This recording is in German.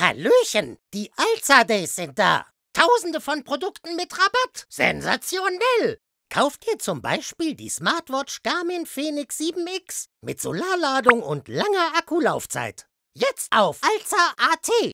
Hallöchen, die Alza Days sind da. Tausende von Produkten mit Rabatt. Sensationell. Kauft ihr zum Beispiel die Smartwatch Garmin Phoenix 7X mit Solarladung und langer Akkulaufzeit. Jetzt auf alza.at